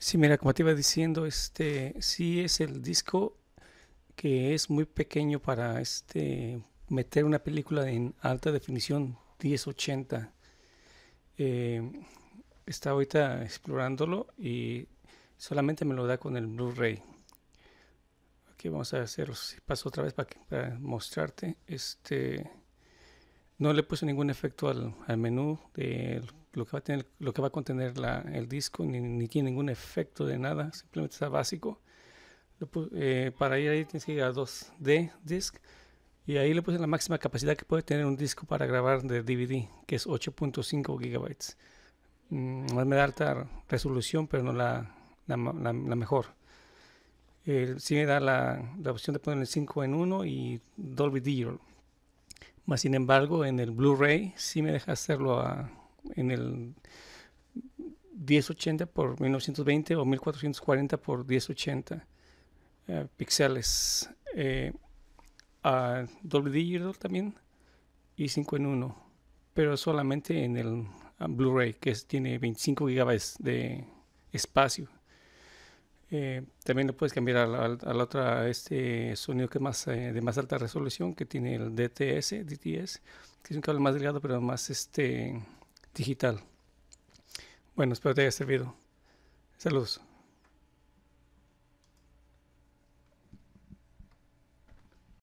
Sí, mira, como te iba diciendo, este sí es el disco que es muy pequeño para este meter una película en alta definición 1080. Eh, está ahorita explorándolo y solamente me lo da con el Blu-ray. Aquí vamos a hacer paso otra vez para, para, mostrarte. Este no le puse ningún efecto al, al menú del lo que va a, tener, lo que va a contener el disco, ni, tiene ningún efecto de nada, simplemente está básico. Eh, para ir ahí tienes que ir a 2D disc y ahí le puse la máxima capacidad que puede tener un disco para grabar de DVD, que es 8.5 gigabytes. Mm, me da alta resolución, pero no la, la, mejor. Eh, sí me da la, opción de poner el 5 en 1 y Dolby Digital. Más sin embargo, en el Blu-ray sí me deja hacerlo a en el 1080 por 1920 o 1440 por 1080 eh, píxeles eh, a doble digital también y 5 en 1 pero solamente en el ah, Blu-ray que tiene 25 gigabytes de espacio eh, también lo puedes cambiar al la, otra este sonido que es más de más alta resolución que tiene el DTS DTS que es un cable más delgado pero más este digital. Bueno, espero te haya servido. Saludos.